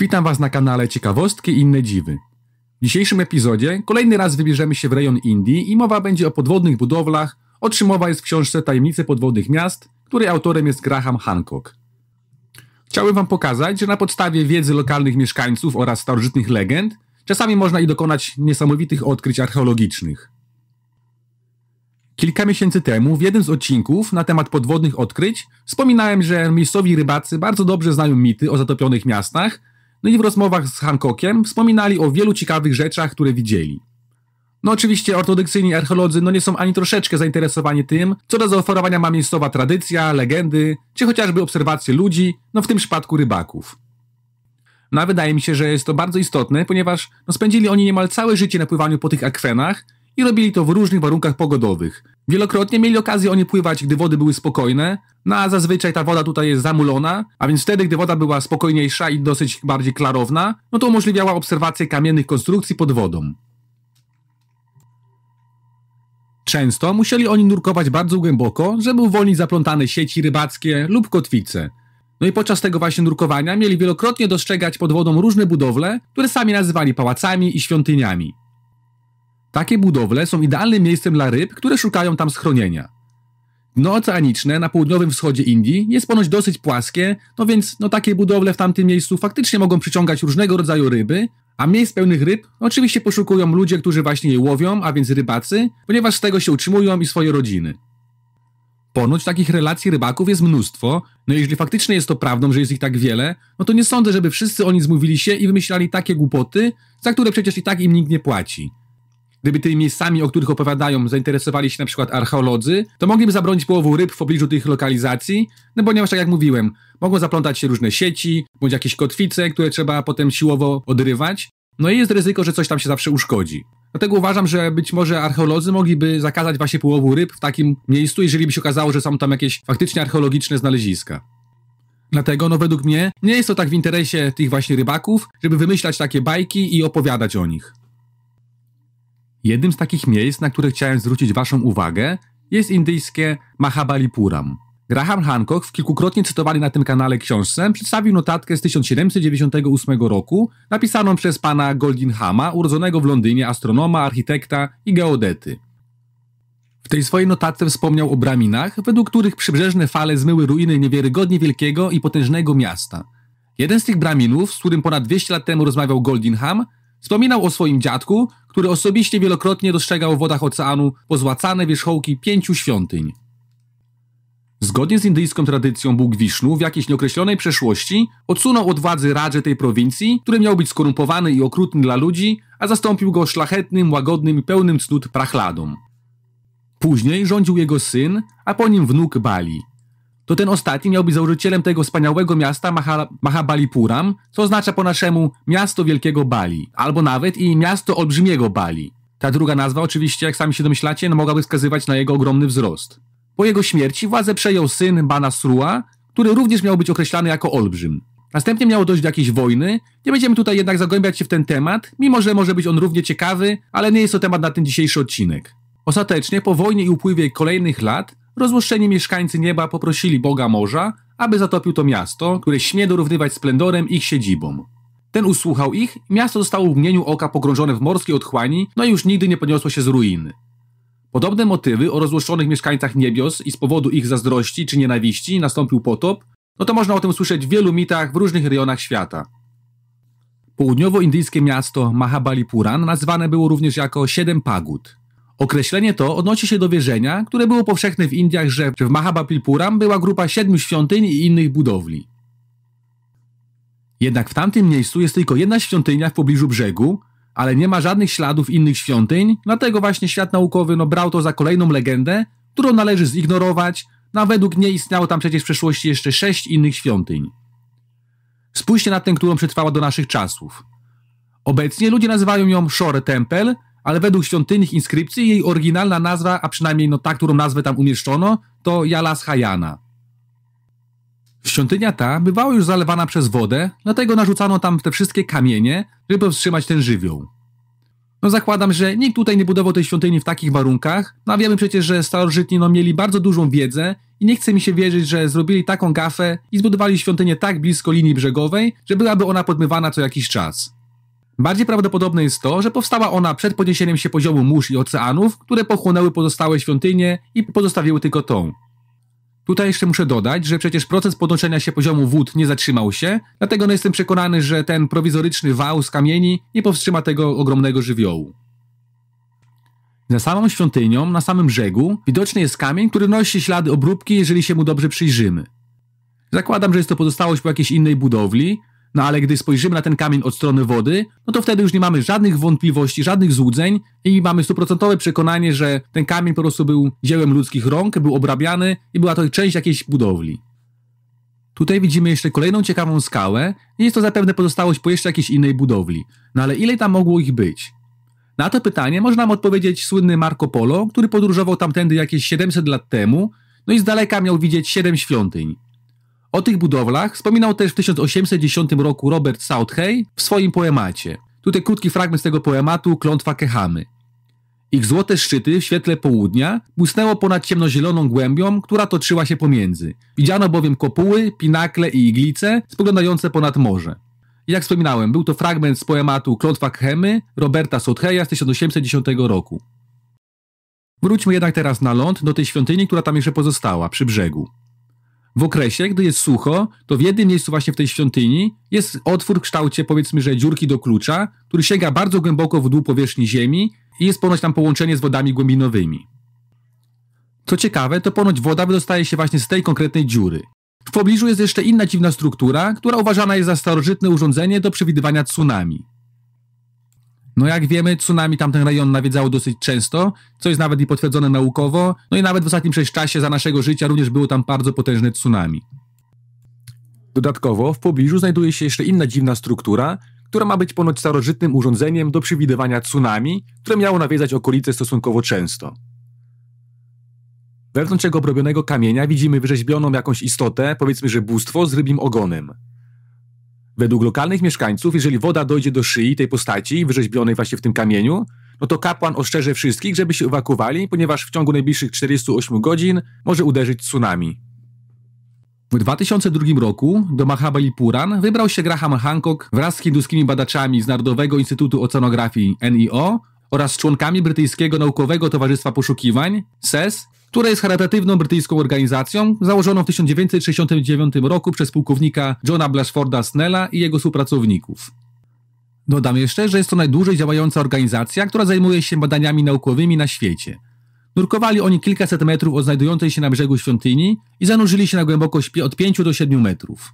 Witam Was na kanale Ciekawostki i inne dziwy. W dzisiejszym epizodzie kolejny raz wybierzemy się w rejon Indii i mowa będzie o podwodnych budowlach. Otrzymowa jest w książce Tajemnice Podwodnych Miast, której autorem jest Graham Hancock. Chciałbym Wam pokazać, że na podstawie wiedzy lokalnych mieszkańców oraz starożytnych legend czasami można i dokonać niesamowitych odkryć archeologicznych. Kilka miesięcy temu w jednym z odcinków na temat podwodnych odkryć wspominałem, że miejscowi rybacy bardzo dobrze znają mity o zatopionych miastach no i w rozmowach z Hancockiem wspominali o wielu ciekawych rzeczach, które widzieli. No oczywiście ortodoksyjni archeolodzy no nie są ani troszeczkę zainteresowani tym, co do zaoferowania ma miejscowa tradycja, legendy, czy chociażby obserwacje ludzi, no w tym przypadku rybaków. No a wydaje mi się, że jest to bardzo istotne, ponieważ no, spędzili oni niemal całe życie na pływaniu po tych akwenach i robili to w różnych warunkach pogodowych, Wielokrotnie mieli okazję oni pływać, gdy wody były spokojne, no a zazwyczaj ta woda tutaj jest zamulona, a więc wtedy, gdy woda była spokojniejsza i dosyć bardziej klarowna, no to umożliwiała obserwację kamiennych konstrukcji pod wodą. Często musieli oni nurkować bardzo głęboko, żeby uwolnić zaplątane sieci rybackie lub kotwice. No i podczas tego właśnie nurkowania mieli wielokrotnie dostrzegać pod wodą różne budowle, które sami nazywali pałacami i świątyniami. Takie budowle są idealnym miejscem dla ryb, które szukają tam schronienia. Dno oceaniczne na południowym wschodzie Indii jest ponoć dosyć płaskie, no więc no takie budowle w tamtym miejscu faktycznie mogą przyciągać różnego rodzaju ryby, a miejsc pełnych ryb oczywiście poszukują ludzie, którzy właśnie je łowią, a więc rybacy, ponieważ z tego się utrzymują i swoje rodziny. Ponoć takich relacji rybaków jest mnóstwo, no jeśli faktycznie jest to prawdą, że jest ich tak wiele, no to nie sądzę, żeby wszyscy oni zmówili się i wymyślali takie głupoty, za które przecież i tak im nikt nie płaci. Gdyby tymi miejscami, o których opowiadają, zainteresowali się na przykład archeolodzy, to mogliby zabronić połowu ryb w pobliżu tych lokalizacji, no ponieważ, tak jak mówiłem, mogą zaplątać się różne sieci, bądź jakieś kotwice, które trzeba potem siłowo odrywać, no i jest ryzyko, że coś tam się zawsze uszkodzi. Dlatego uważam, że być może archeolodzy mogliby zakazać właśnie połowu ryb w takim miejscu, jeżeli by się okazało, że są tam jakieś faktycznie archeologiczne znaleziska. Dlatego, no według mnie, nie jest to tak w interesie tych właśnie rybaków, żeby wymyślać takie bajki i opowiadać o nich. Jednym z takich miejsc, na które chciałem zwrócić Waszą uwagę, jest indyjskie Mahabalipuram. Graham Hancock w kilkukrotnie cytowanej na tym kanale książce przedstawił notatkę z 1798 roku, napisaną przez pana Goldinghama, urodzonego w Londynie astronoma, architekta i geodety. W tej swojej notatce wspomniał o braminach, według których przybrzeżne fale zmyły ruiny niewiarygodnie wielkiego i potężnego miasta. Jeden z tych braminów, z którym ponad 200 lat temu rozmawiał Goldingham, Wspominał o swoim dziadku, który osobiście wielokrotnie dostrzegał w wodach oceanu pozłacane wierzchołki pięciu świątyń. Zgodnie z indyjską tradycją Bóg Wisznu w jakiejś nieokreślonej przeszłości odsunął od władzy Radże tej prowincji, który miał być skorumpowany i okrutny dla ludzi, a zastąpił go szlachetnym, łagodnym i pełnym cnót Prahladą. Później rządził jego syn, a po nim wnuk Bali – to ten ostatni miał być założycielem tego wspaniałego miasta Mahabalipuram, co oznacza po naszemu miasto Wielkiego Bali, albo nawet i miasto Olbrzymiego Bali. Ta druga nazwa oczywiście, jak sami się domyślacie, no mogłaby wskazywać na jego ogromny wzrost. Po jego śmierci władzę przejął syn Bana Srua, który również miał być określany jako Olbrzym. Następnie miało dojść do jakiejś wojny, nie będziemy tutaj jednak zagłębiać się w ten temat, mimo że może być on równie ciekawy, ale nie jest to temat na ten dzisiejszy odcinek. Ostatecznie po wojnie i upływie kolejnych lat rozłoszczeni mieszkańcy nieba poprosili Boga Morza, aby zatopił to miasto, które śmie dorównywać splendorem ich siedzibom. Ten usłuchał ich, miasto zostało w mgnieniu oka pogrążone w morskiej otchłani, no i już nigdy nie podniosło się z ruiny. Podobne motywy o rozłoszczonych mieszkańcach niebios i z powodu ich zazdrości czy nienawiści nastąpił potop, no to można o tym słyszeć w wielu mitach w różnych rejonach świata. Południowoindyjskie miasto Mahabalipuran nazwane było również jako Siedem Pagód. Określenie to odnosi się do wierzenia, które było powszechne w Indiach, że w Mahabalipuram była grupa siedmiu świątyń i innych budowli. Jednak w tamtym miejscu jest tylko jedna świątynia w pobliżu brzegu, ale nie ma żadnych śladów innych świątyń, dlatego właśnie świat naukowy no, brał to za kolejną legendę, którą należy zignorować, no, a według niej istniało tam przecież w przeszłości jeszcze sześć innych świątyń. Spójrzcie na tę, którą przetrwała do naszych czasów. Obecnie ludzie nazywają ją Shore Temple – ale według świątynnych inskrypcji jej oryginalna nazwa, a przynajmniej no ta, którą nazwę tam umieszczono, to Jalas Hajana. Świątynia ta bywała już zalewana przez wodę, dlatego narzucano tam te wszystkie kamienie, żeby powstrzymać ten żywioł. No zakładam, że nikt tutaj nie budował tej świątyni w takich warunkach, no a wiemy przecież, że starożytni no, mieli bardzo dużą wiedzę i nie chce mi się wierzyć, że zrobili taką gafę i zbudowali świątynię tak blisko linii brzegowej, że byłaby ona podmywana co jakiś czas. Bardziej prawdopodobne jest to, że powstała ona przed podniesieniem się poziomu mórz i oceanów, które pochłonęły pozostałe świątynie i pozostawiły tylko tą. Tutaj jeszcze muszę dodać, że przecież proces podnoszenia się poziomu wód nie zatrzymał się, dlatego no jestem przekonany, że ten prowizoryczny wał z kamieni nie powstrzyma tego ogromnego żywiołu. Za samą świątynią, na samym brzegu, widoczny jest kamień, który nosi ślady obróbki, jeżeli się mu dobrze przyjrzymy. Zakładam, że jest to pozostałość po jakiejś innej budowli, no ale gdy spojrzymy na ten kamień od strony wody, no to wtedy już nie mamy żadnych wątpliwości, żadnych złudzeń i mamy stuprocentowe przekonanie, że ten kamień po prostu był dziełem ludzkich rąk, był obrabiany i była to część jakiejś budowli. Tutaj widzimy jeszcze kolejną ciekawą skałę i jest to zapewne pozostałość po jeszcze jakiejś innej budowli. No ale ile tam mogło ich być? Na to pytanie może nam odpowiedzieć słynny Marco Polo, który podróżował tamtędy jakieś 700 lat temu, no i z daleka miał widzieć 7 świątyń. O tych budowlach wspominał też w 1810 roku Robert Southey w swoim poemacie. Tutaj krótki fragment z tego poematu Klątwa Kehamy. Ich złote szczyty w świetle południa błysnęło ponad ciemnozieloną głębią, która toczyła się pomiędzy. Widziano bowiem kopuły, pinakle i iglice spoglądające ponad morze. Jak wspominałem, był to fragment z poematu Klątwa Khemy Roberta Southeya z 1810 roku. Wróćmy jednak teraz na ląd do tej świątyni, która tam jeszcze pozostała, przy brzegu w okresie, gdy jest sucho, to w jednym miejscu właśnie w tej świątyni jest otwór w kształcie powiedzmy, że dziurki do klucza, który sięga bardzo głęboko w dół powierzchni ziemi i jest ponoć tam połączenie z wodami głębinowymi. Co ciekawe, to ponoć woda wydostaje się właśnie z tej konkretnej dziury. W pobliżu jest jeszcze inna dziwna struktura, która uważana jest za starożytne urządzenie do przewidywania tsunami. No jak wiemy, tsunami tamten rejon nawiedzało dosyć często, co jest nawet i potwierdzone naukowo, no i nawet w ostatnim przecież czasie za naszego życia również było tam bardzo potężne tsunami. Dodatkowo w pobliżu znajduje się jeszcze inna dziwna struktura, która ma być ponoć starożytnym urządzeniem do przewidywania tsunami, które miało nawiedzać okolice stosunkowo często. Wewnątrz tego obrobionego kamienia widzimy wyrzeźbioną jakąś istotę, powiedzmy, że bóstwo z rybim ogonem. Według lokalnych mieszkańców, jeżeli woda dojdzie do szyi tej postaci, wyrzeźbionej właśnie w tym kamieniu, no to kapłan ostrzeże wszystkich, żeby się ewakuowali, ponieważ w ciągu najbliższych 48 godzin może uderzyć tsunami. W 2002 roku do Mahabalipuran wybrał się Graham Hancock wraz z hinduskimi badaczami z Narodowego Instytutu Oceanografii NIO oraz członkami brytyjskiego Naukowego Towarzystwa Poszukiwań SES e która jest charytatywną brytyjską organizacją założoną w 1969 roku przez pułkownika Johna Blashforda Snella i jego współpracowników. Dodam jeszcze, że jest to najdłużej działająca organizacja, która zajmuje się badaniami naukowymi na świecie. Nurkowali oni kilkaset metrów od znajdującej się na brzegu świątyni i zanurzyli się na głębokość od 5 do 7 metrów.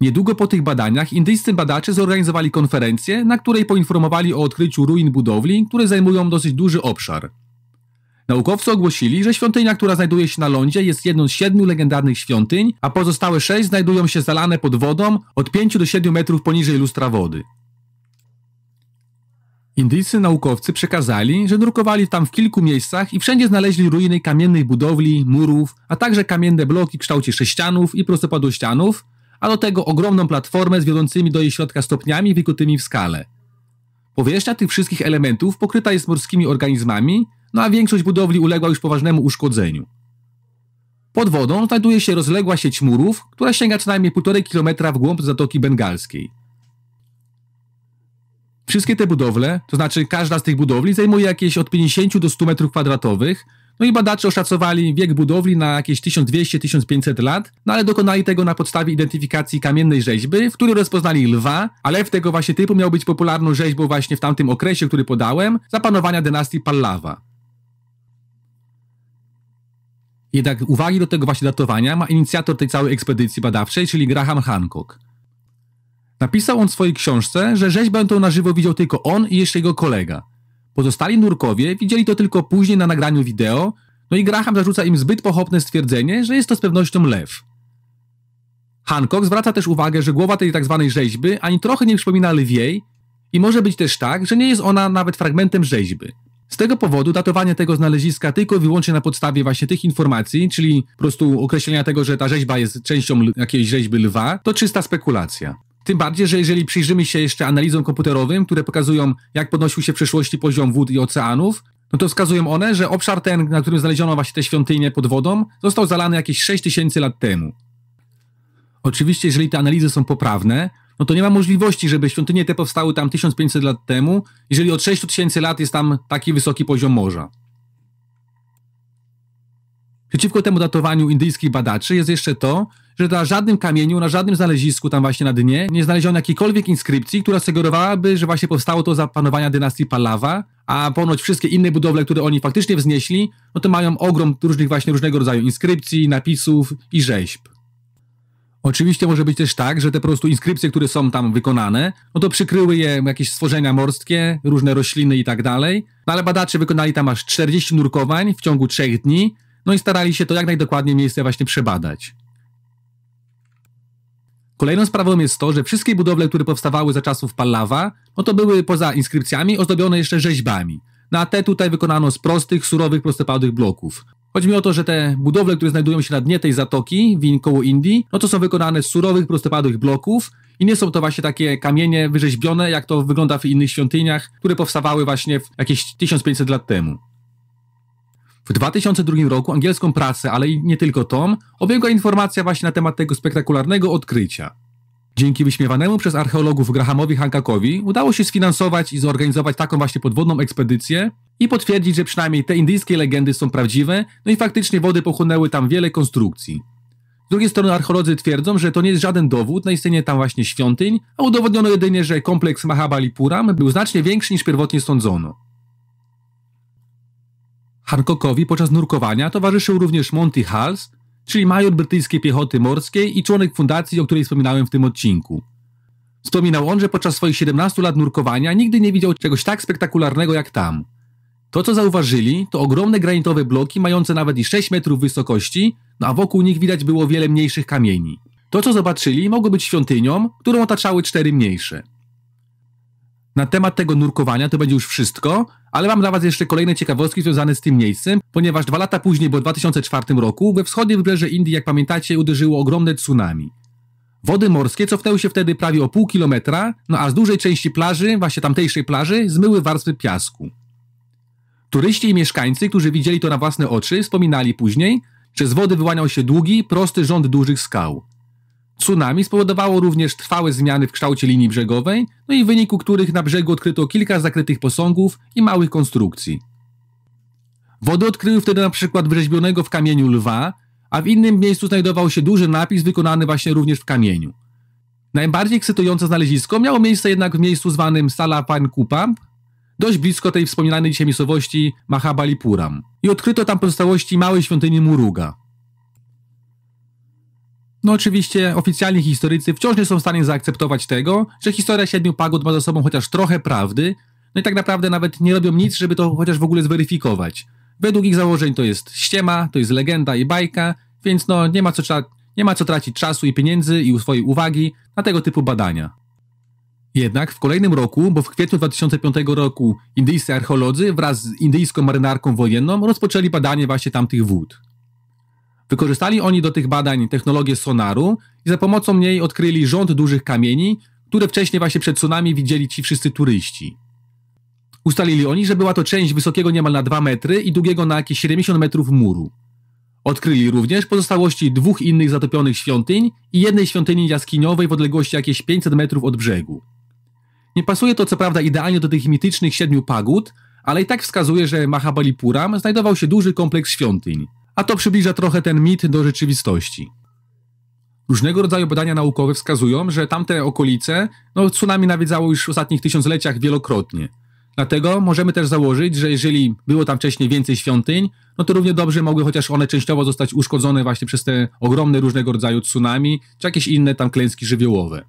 Niedługo po tych badaniach indyjscy badacze zorganizowali konferencję, na której poinformowali o odkryciu ruin budowli, które zajmują dosyć duży obszar – Naukowcy ogłosili, że świątynia, która znajduje się na lądzie, jest jedną z siedmiu legendarnych świątyń, a pozostałe sześć znajdują się zalane pod wodą od 5 do 7 metrów poniżej lustra wody. Indyjscy naukowcy przekazali, że drukowali tam w kilku miejscach i wszędzie znaleźli ruiny kamiennej budowli, murów, a także kamienne bloki w kształcie sześcianów i prostopadościanów, a do tego ogromną platformę z wiodącymi do jej środka stopniami wykutymi w skale. Powierzchnia tych wszystkich elementów pokryta jest morskimi organizmami, no a większość budowli uległa już poważnemu uszkodzeniu. Pod wodą znajduje się rozległa sieć murów, która sięga co najmniej 1,5 km w głąb Zatoki Bengalskiej. Wszystkie te budowle, to znaczy każda z tych budowli zajmuje jakieś od 50 do 100 metrów kwadratowych, no i badacze oszacowali wiek budowli na jakieś 1200-1500 lat, no ale dokonali tego na podstawie identyfikacji kamiennej rzeźby, w której rozpoznali lwa, a lew tego właśnie typu miał być popularną rzeźbą właśnie w tamtym okresie, który podałem, zapanowania dynastii Pallava. Jednak uwagi do tego właśnie datowania ma inicjator tej całej ekspedycji badawczej, czyli Graham Hancock. Napisał on w swojej książce, że rzeźbę tą na żywo widział tylko on i jeszcze jego kolega. Pozostali nurkowie widzieli to tylko później na nagraniu wideo, no i Graham zarzuca im zbyt pochopne stwierdzenie, że jest to z pewnością lew. Hancock zwraca też uwagę, że głowa tej tak zwanej rzeźby ani trochę nie przypomina lwiej i może być też tak, że nie jest ona nawet fragmentem rzeźby – z tego powodu datowanie tego znaleziska tylko i wyłącznie na podstawie właśnie tych informacji, czyli po prostu określenia tego, że ta rzeźba jest częścią jakiejś rzeźby lwa, to czysta spekulacja. Tym bardziej, że jeżeli przyjrzymy się jeszcze analizom komputerowym, które pokazują, jak podnosił się w przeszłości poziom wód i oceanów, no to wskazują one, że obszar ten, na którym znaleziono właśnie te świątynie pod wodą, został zalany jakieś 6000 lat temu. Oczywiście, jeżeli te analizy są poprawne, no to nie ma możliwości, żeby świątynie te powstały tam 1500 lat temu, jeżeli od 6000 lat jest tam taki wysoki poziom morza. Przeciwko temu datowaniu indyjskich badaczy jest jeszcze to, że na żadnym kamieniu, na żadnym znalezisku tam właśnie na dnie nie znaleziono jakiejkolwiek inskrypcji, która sugerowałaby, że właśnie powstało to za panowania dynastii Pallava, a ponoć wszystkie inne budowle, które oni faktycznie wznieśli, no to mają ogrom różnych właśnie różnego rodzaju inskrypcji, napisów i rzeźb. Oczywiście może być też tak, że te po prostu inskrypcje, które są tam wykonane, no to przykryły je jakieś stworzenia morskie, różne rośliny i tak dalej. No ale badacze wykonali tam aż 40 nurkowań w ciągu 3 dni, no i starali się to jak najdokładniej miejsce właśnie przebadać. Kolejną sprawą jest to, że wszystkie budowle, które powstawały za czasów Pallava, no to były poza inskrypcjami ozdobione jeszcze rzeźbami. Na no te tutaj wykonano z prostych, surowych, prostopadłych bloków. Chodzi mi o to, że te budowle, które znajdują się na dnie tej zatoki, win koło Indii, no to są wykonane z surowych, prostopadłych bloków i nie są to właśnie takie kamienie wyrzeźbione, jak to wygląda w innych świątyniach, które powstawały właśnie jakieś 1500 lat temu. W 2002 roku angielską pracę, ale i nie tylko tom, obiegła informacja właśnie na temat tego spektakularnego odkrycia. Dzięki wyśmiewanemu przez archeologów Grahamowi Hancockowi udało się sfinansować i zorganizować taką właśnie podwodną ekspedycję i potwierdzić, że przynajmniej te indyjskie legendy są prawdziwe, no i faktycznie wody pochłonęły tam wiele konstrukcji. Z drugiej strony archeolodzy twierdzą, że to nie jest żaden dowód na istnienie tam właśnie świątyń, a udowodniono jedynie, że kompleks Mahabalipuram był znacznie większy niż pierwotnie sądzono. Hancockowi podczas nurkowania towarzyszył również Monty Hals, czyli major brytyjskiej piechoty morskiej i członek fundacji, o której wspominałem w tym odcinku. Wspominał on, że podczas swoich 17 lat nurkowania nigdy nie widział czegoś tak spektakularnego jak tam. To, co zauważyli, to ogromne granitowe bloki mające nawet i 6 metrów wysokości, no a wokół nich widać było wiele mniejszych kamieni. To, co zobaczyli, mogło być świątynią, którą otaczały cztery mniejsze. Na temat tego nurkowania to będzie już wszystko, ale mam dla Was jeszcze kolejne ciekawostki związane z tym miejscem, ponieważ dwa lata później, bo w 2004 roku, we wschodnim wybrzeże Indii, jak pamiętacie, uderzyło ogromne tsunami. Wody morskie cofnęły się wtedy prawie o pół kilometra, no a z dużej części plaży, właśnie tamtejszej plaży, zmyły warstwy piasku. Turyści i mieszkańcy, którzy widzieli to na własne oczy, wspominali później, że z wody wyłaniał się długi, prosty rząd dużych skał. Tsunami spowodowało również trwałe zmiany w kształcie linii brzegowej, no i w wyniku których na brzegu odkryto kilka zakrytych posągów i małych konstrukcji. Wody odkryły wtedy na przykład wrzeźbionego w kamieniu lwa, a w innym miejscu znajdował się duży napis wykonany właśnie również w kamieniu. Najbardziej ekscytujące znalezisko miało miejsce jednak w miejscu zwanym Sala dość blisko tej wspominanej dzisiaj miejscowości Mahabalipuram. I odkryto tam pozostałości małej świątyni Muruga. No oczywiście oficjalni historycy wciąż nie są w stanie zaakceptować tego, że historia siedmiu pagód ma za sobą chociaż trochę prawdy, no i tak naprawdę nawet nie robią nic, żeby to chociaż w ogóle zweryfikować. Według ich założeń to jest ściema, to jest legenda i bajka, więc no nie ma co, tra- nie ma co tracić czasu i pieniędzy i swojej uwagi na tego typu badania. Jednak w kolejnym roku, bo w kwietniu 2005 roku indyjscy archeolodzy wraz z indyjską marynarką wojenną rozpoczęli badanie właśnie tamtych wód. Wykorzystali oni do tych badań technologię sonaru i za pomocą niej odkryli rząd dużych kamieni, które wcześniej właśnie przed tsunami widzieli ci wszyscy turyści. Ustalili oni, że była to część wysokiego niemal na 2 metry i długiego na jakieś 70 metrów muru. Odkryli również pozostałości dwóch innych zatopionych świątyń i jednej świątyni jaskiniowej w odległości jakieś 500 metrów od brzegu. Nie pasuje to co prawda idealnie do tych mitycznych siedmiu pagód, ale i tak wskazuje, że Mahabalipuram znajdował się duży kompleks świątyń – a to przybliża trochę ten mit do rzeczywistości. Różnego rodzaju badania naukowe wskazują, że tamte okolice no, tsunami nawiedzało już w ostatnich tysiącleciach wielokrotnie. Dlatego możemy też założyć, że jeżeli było tam wcześniej więcej świątyń, no to równie dobrze mogły chociaż one częściowo zostać uszkodzone właśnie przez te ogromne różnego rodzaju tsunami, czy jakieś inne tam klęski żywiołowe.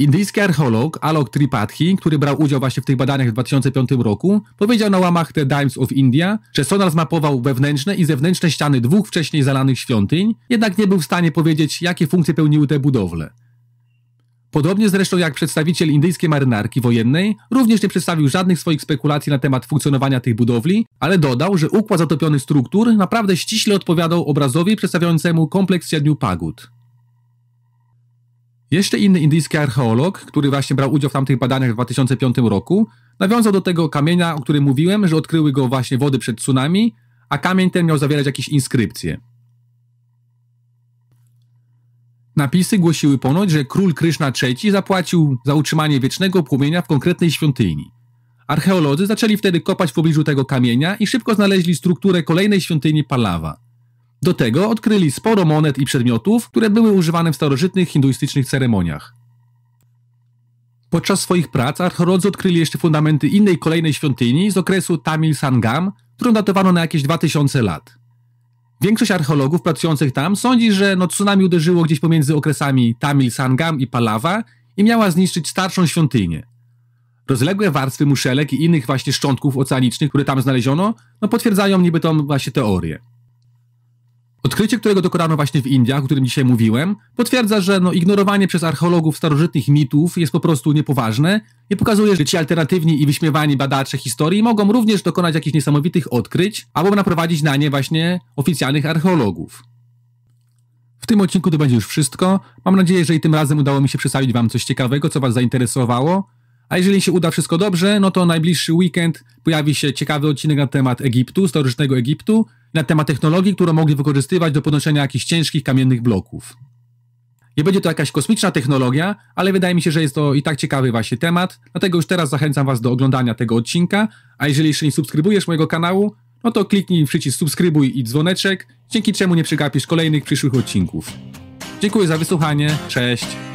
Indyjski archeolog Alok Tripathi, który brał udział właśnie w tych badaniach w 2005 roku, powiedział na łamach The Times of India, że sonar zmapował wewnętrzne i zewnętrzne ściany dwóch wcześniej zalanych świątyń, jednak nie był w stanie powiedzieć, jakie funkcje pełniły te budowle. Podobnie zresztą jak przedstawiciel indyjskiej marynarki wojennej, również nie przedstawił żadnych swoich spekulacji na temat funkcjonowania tych budowli, ale dodał, że układ zatopionych struktur naprawdę ściśle odpowiadał obrazowi przedstawiającemu kompleks siedmiu pagód. Jeszcze inny indyjski archeolog, który właśnie brał udział w tamtych badaniach w 2005 roku, nawiązał do tego kamienia, o którym mówiłem, że odkryły go właśnie wody przed tsunami, a kamień ten miał zawierać jakieś inskrypcje. Napisy głosiły ponoć, że król Kryszna III zapłacił za utrzymanie wiecznego płomienia w konkretnej świątyni. Archeolodzy zaczęli wtedy kopać w pobliżu tego kamienia i szybko znaleźli strukturę kolejnej świątyni Palawa. Do tego odkryli sporo monet i przedmiotów, które były używane w starożytnych hinduistycznych ceremoniach. Podczas swoich prac archeolodzy odkryli jeszcze fundamenty innej kolejnej świątyni z okresu Tamil Sangam, którą datowano na jakieś 2000 lat. Większość archeologów pracujących tam sądzi, że no tsunami uderzyło gdzieś pomiędzy okresami Tamil Sangam i Palawa i miała zniszczyć starszą świątynię. Rozległe warstwy muszelek i innych właśnie szczątków oceanicznych, które tam znaleziono, no potwierdzają niby tą właśnie teorię. Odkrycie, którego dokonano właśnie w Indiach, o którym dzisiaj mówiłem, potwierdza, że no, ignorowanie przez archeologów starożytnych mitów jest po prostu niepoważne i pokazuje, że ci alternatywni i wyśmiewani badacze historii mogą również dokonać jakichś niesamowitych odkryć albo naprowadzić na nie właśnie oficjalnych archeologów. W tym odcinku to będzie już wszystko. Mam nadzieję, że i tym razem udało mi się przedstawić Wam coś ciekawego, co Was zainteresowało. A jeżeli się uda wszystko dobrze, no to najbliższy weekend pojawi się ciekawy odcinek na temat Egiptu, starożytnego Egiptu, na temat technologii, którą mogli wykorzystywać do podnoszenia jakichś ciężkich kamiennych bloków. Nie będzie to jakaś kosmiczna technologia, ale wydaje mi się, że jest to i tak ciekawy właśnie temat, dlatego już teraz zachęcam Was do oglądania tego odcinka, a jeżeli jeszcze nie subskrybujesz mojego kanału, no to kliknij przycisk subskrybuj i dzwoneczek, dzięki czemu nie przegapisz kolejnych przyszłych odcinków. Dziękuję za wysłuchanie, cześć!